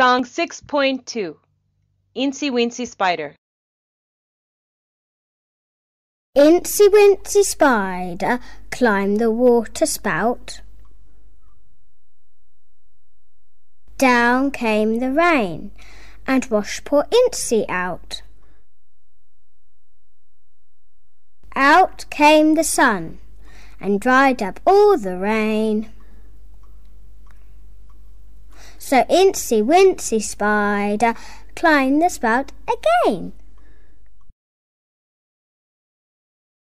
Song 6.2 Incy Wincy Spider Incy Wincy Spider climbed the water spout. Down came the rain and washed poor Incy out. Out came the sun and dried up all the rain. So Incy Wincy Spider climbed the spout again.